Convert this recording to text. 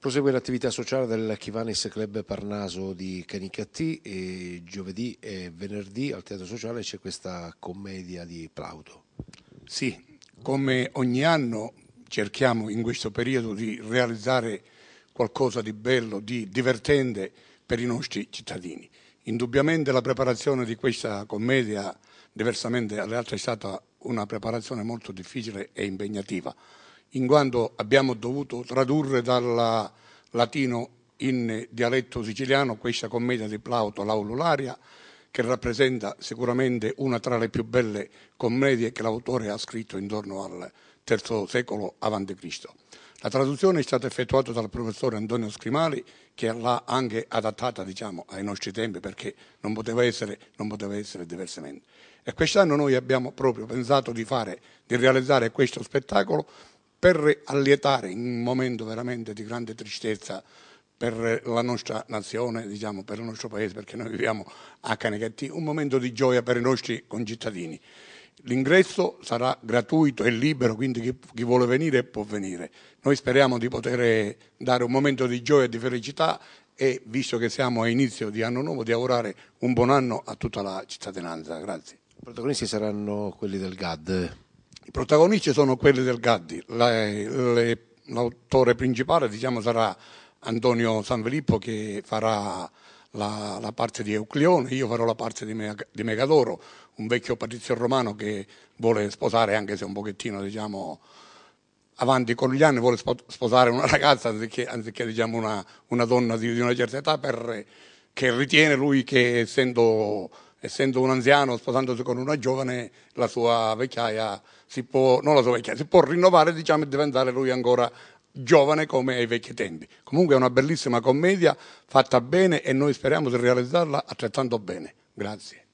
Prosegue l'attività sociale del Chivanis Club Parnaso di Canicattì e giovedì e venerdì al Teatro Sociale c'è questa commedia di Plauto. Sì, come ogni anno cerchiamo in questo periodo di realizzare qualcosa di bello, di divertente per i nostri cittadini. Indubbiamente la preparazione di questa commedia, diversamente alle altre, è stata una preparazione molto difficile e impegnativa in quanto abbiamo dovuto tradurre dal latino in dialetto siciliano questa commedia di Plauto, l'Aulularia, che rappresenta sicuramente una tra le più belle commedie che l'autore ha scritto intorno al III secolo a.C. La traduzione è stata effettuata dal professore Antonio Scrimali, che l'ha anche adattata diciamo, ai nostri tempi perché non poteva, essere, non poteva essere diversamente. E quest'anno noi abbiamo proprio pensato di, fare, di realizzare questo spettacolo per allietare in un momento veramente di grande tristezza per la nostra nazione, diciamo, per il nostro paese, perché noi viviamo a Canegattì, un momento di gioia per i nostri concittadini. L'ingresso sarà gratuito e libero, quindi chi, chi, vuole venire può venire. Noi speriamo di poter dare un momento di gioia e di felicità e, visto che siamo a inizio di anno nuovo, di augurare un buon anno a tutta la cittadinanza. Grazie. I protagonisti saranno quelli del GAD. I protagonisti sono quelli del Gaddi, l'autore principale diciamo, sarà Antonio Sanfilippo che farà la, la, parte di Euclione, io farò la parte di, Mega, di Megadoro, un vecchio patrizio romano che vuole sposare, anche se un pochettino diciamo, avanti con gli anni, vuole sposare una ragazza anziché, anziché diciamo, una, una, donna di, di, una certa età perché ritiene lui che essendo essendo un anziano sposandosi con una giovane, la sua vecchiaia si può, non la sua vecchiaia, si può rinnovare diciamo, e diventare lui ancora giovane come ai vecchi tempi. Comunque è una bellissima commedia fatta bene e noi speriamo di realizzarla altrettanto bene. Grazie.